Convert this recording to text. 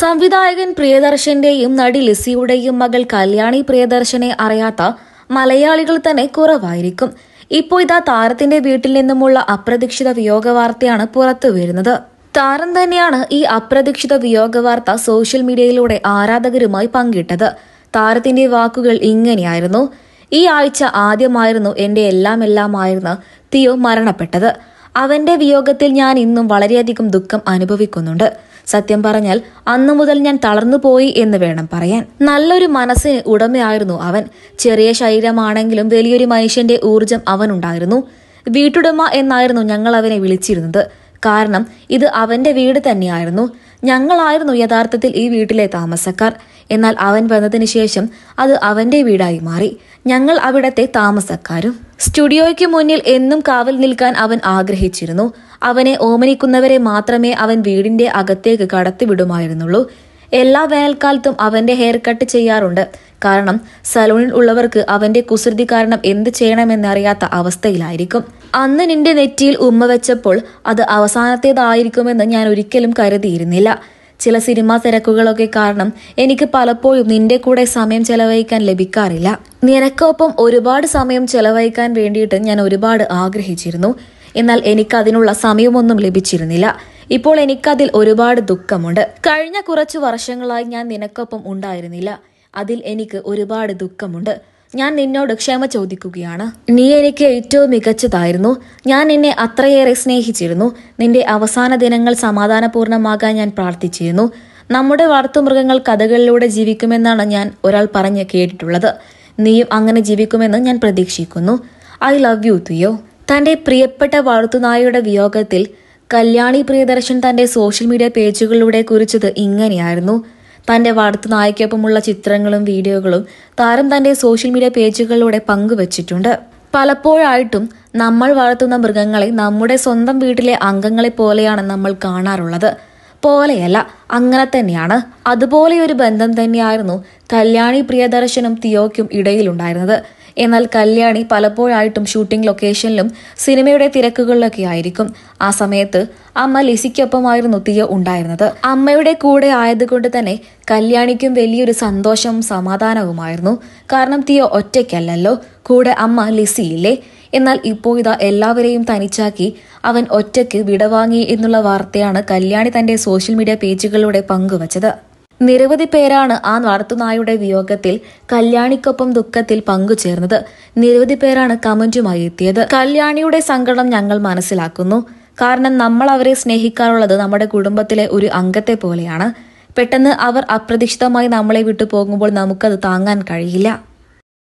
സംവിധായകൻ പ്രിയദർശന്റെയും നടി ലിസിയുടെയും മകൾ കല്യാണി പ്രിയദർശനെ അറിയാത്ത മലയാളികൾ തന്നെ കുറവായിരിക്കും ഇപ്പോൾ ഇതാ താരത്തിന്റെ വീട്ടിൽ നിന്നുമുള്ള അപ്രതീക്ഷിത വിയോഗ വാർത്തയാണ് പുറത്തു വരുന്നത് താരം തന്നെയാണ് ഈ അപ്രതീക്ഷിത വിയോഗ വാർത്ത സോഷ്യൽ മീഡിയയിലൂടെ ആരാധകരുമായി പങ്കിട്ടത് താരത്തിന്റെ വാക്കുകൾ ഇങ്ങനെയായിരുന്നു ഈ ആഴ്ച ആദ്യമായിരുന്നു എന്റെ എല്ലാം എല്ലാമായിരുന്നു തിയോ മരണപ്പെട്ടത് അവന്റെ വിയോഗത്തിൽ ഞാൻ ഇന്നും വളരെയധികം ദുഃഖം അനുഭവിക്കുന്നുണ്ട് സത്യം പറഞ്ഞാൽ അന്നു മുതൽ ഞാൻ തളർന്നു പോയി എന്ന് വേണം പറയാൻ നല്ലൊരു മനസ്സിന് ഉടമയായിരുന്നു അവൻ ചെറിയ ശരീരമാണെങ്കിലും വലിയൊരു മനുഷ്യന്റെ ഊർജം അവനുണ്ടായിരുന്നു വീട്ടുടമ എന്നായിരുന്നു ഞങ്ങൾ അവനെ വിളിച്ചിരുന്നത് കാരണം ഇത് അവന്റെ വീട് തന്നെയായിരുന്നു ഞങ്ങളായിരുന്നു യഥാർത്ഥത്തിൽ ഈ വീട്ടിലെ താമസക്കാർ എന്നാൽ അവൻ വന്നതിന് ശേഷം അത് അവന്റെ വീടായി മാറി ഞങ്ങൾ അവിടത്തെ താമസക്കാരും സ്റ്റുഡിയോയ്ക്ക് മുന്നിൽ എന്നും കാവൽ നിൽക്കാൻ അവൻ ആഗ്രഹിച്ചിരുന്നു അവനെ ഓമനിക്കുന്നവരെ മാത്രമേ അവൻ വീടിന്റെ അകത്തേക്ക് കടത്തിവിടുമായിരുന്നുള്ളൂ എല്ലാ വേനൽക്കാലത്തും അവന്റെ ഹെയർ കട്ട് ചെയ്യാറുണ്ട് കാരണം സലൂണിൽ ഉള്ളവർക്ക് അവന്റെ കുസൃതി കാരണം എന്ത് ചെയ്യണമെന്നറിയാത്ത അവസ്ഥയിലായിരിക്കും അന്ന് നിന്റെ നെറ്റിയിൽ ഉമ്മ വെച്ചപ്പോൾ അത് അവസാനത്തേതായിരിക്കുമെന്ന് ഞാൻ ഒരിക്കലും കരുതിയിരുന്നില്ല ചില സിനിമാ തിരക്കുകളൊക്കെ കാരണം എനിക്ക് പലപ്പോഴും നിന്റെ കൂടെ സമയം ചെലവഴിക്കാൻ ലഭിക്കാറില്ല നിനക്കൊപ്പം ഒരുപാട് സമയം ചെലവഴിക്കാൻ വേണ്ടിയിട്ട് ഞാൻ ഒരുപാട് ആഗ്രഹിച്ചിരുന്നു എന്നാൽ എനിക്ക് അതിനുള്ള സമയമൊന്നും ലഭിച്ചിരുന്നില്ല ഇപ്പോൾ എനിക്കതിൽ ഒരുപാട് ദുഃഖമുണ്ട് കഴിഞ്ഞ കുറച്ചു വർഷങ്ങളായി ഞാൻ നിനക്കൊപ്പം ഉണ്ടായിരുന്നില്ല അതിൽ എനിക്ക് ഒരുപാട് ദുഃഖമുണ്ട് ഞാൻ നിന്നോട് ക്ഷമ ചോദിക്കുകയാണ് നീ എനിക്ക് ഏറ്റവും മികച്ചതായിരുന്നു ഞാൻ നിന്നെ അത്രയേറെ സ്നേഹിച്ചിരുന്നു നിന്റെ അവസാന ദിനങ്ങൾ സമാധാനപൂർണ്ണമാകാൻ ഞാൻ പ്രാർത്ഥിച്ചിരുന്നു നമ്മുടെ വളർത്തുമൃഗങ്ങൾ കഥകളിലൂടെ ജീവിക്കുമെന്നാണ് ഞാൻ ഒരാൾ പറഞ്ഞ് കേട്ടിട്ടുള്ളത് നീയും അങ്ങനെ ജീവിക്കുമെന്ന് ഞാൻ പ്രതീക്ഷിക്കുന്നു ഐ ലവ് യു തുയോ തന്റെ പ്രിയപ്പെട്ട വളർത്തുനായയുടെ വിയോഗത്തിൽ കല്യാണി പ്രിയദർശൻ തന്റെ സോഷ്യൽ മീഡിയ പേജുകളിലൂടെ കുറിച്ചത് ഇങ്ങനെയായിരുന്നു തൻ്റെ വളർത്തു നായ്ക്കൊപ്പമുള്ള ചിത്രങ്ങളും വീഡിയോകളും താരം തന്റെ സോഷ്യൽ മീഡിയ പേജുകളിലൂടെ പങ്കുവച്ചിട്ടുണ്ട് പലപ്പോഴായിട്ടും നമ്മൾ വളർത്തുന്ന മൃഗങ്ങളെ നമ്മുടെ സ്വന്തം വീട്ടിലെ അംഗങ്ങളെ പോലെയാണ് നമ്മൾ കാണാറുള്ളത് പോലെയല്ല അങ്ങനെ തന്നെയാണ് അതുപോലെ ഒരു ബന്ധം തന്നെയായിരുന്നു കല്യാണി പ്രിയദർശനും തിയോയ്ക്കും ഇടയിലുണ്ടായിരുന്നത് എന്നാൽ കല്യാണി പലപ്പോഴായിട്ടും ഷൂട്ടിംഗ് ലൊക്കേഷനിലും സിനിമയുടെ തിരക്കുകളിലൊക്കെ ആയിരിക്കും ആ സമയത്ത് അമ്മ ലിസിക്കൊപ്പമായിരുന്നു തിയ ഉണ്ടായിരുന്നത് അമ്മയുടെ കൂടെ ആയതുകൊണ്ട് തന്നെ കല്യാണിക്കും വലിയൊരു സന്തോഷവും സമാധാനവുമായിരുന്നു കാരണം തിയ ഒറ്റയ്ക്കല്ലല്ലോ കൂടെ അമ്മ ലിസിയില്ലേ എന്നാൽ ഇപ്പോൾ ഇതാ എല്ലാവരെയും തനിച്ചാക്കി അവൻ ഒറ്റയ്ക്ക് വിടവാങ്ങി എന്നുള്ള വാർത്തയാണ് കല്യാണി തന്റെ സോഷ്യൽ മീഡിയ പേജുകളിലൂടെ പങ്കുവച്ചത് നിരവധി പേരാണ് ആ വളർത്തുനായുടെ വിയോഗത്തിൽ കല്യാണിക്കൊപ്പം ദുഃഖത്തിൽ പങ്കുചേർന്നത് നിരവധി പേരാണ് കമന്റുമായി എത്തിയത് കല്യാണിയുടെ സങ്കടം ഞങ്ങൾ മനസ്സിലാക്കുന്നു കാരണം നമ്മൾ അവരെ സ്നേഹിക്കാറുള്ളത് നമ്മുടെ കുടുംബത്തിലെ ഒരു അംഗത്തെ പോലെയാണ് പെട്ടെന്ന് അവർ അപ്രതീക്ഷിതമായി നമ്മളെ വിട്ടു പോകുമ്പോൾ നമുക്കത് താങ്ങാൻ കഴിയില്ല